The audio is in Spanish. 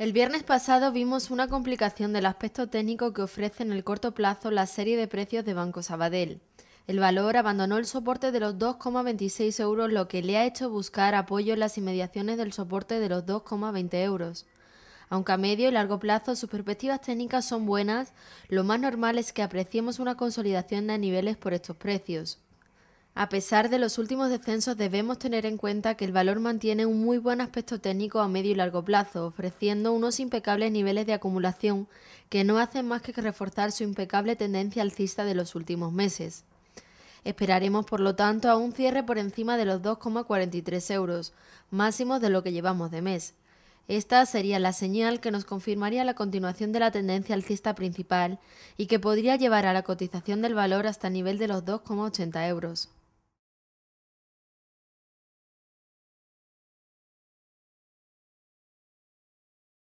El viernes pasado vimos una complicación del aspecto técnico que ofrece en el corto plazo la serie de precios de Banco Sabadell. El valor abandonó el soporte de los 2,26 euros, lo que le ha hecho buscar apoyo en las inmediaciones del soporte de los 2,20 euros. Aunque a medio y largo plazo sus perspectivas técnicas son buenas, lo más normal es que apreciemos una consolidación de niveles por estos precios. A pesar de los últimos descensos, debemos tener en cuenta que el valor mantiene un muy buen aspecto técnico a medio y largo plazo, ofreciendo unos impecables niveles de acumulación que no hacen más que reforzar su impecable tendencia alcista de los últimos meses. Esperaremos, por lo tanto, a un cierre por encima de los 2,43 euros, máximo de lo que llevamos de mes. Esta sería la señal que nos confirmaría la continuación de la tendencia alcista principal y que podría llevar a la cotización del valor hasta el nivel de los 2,80 euros.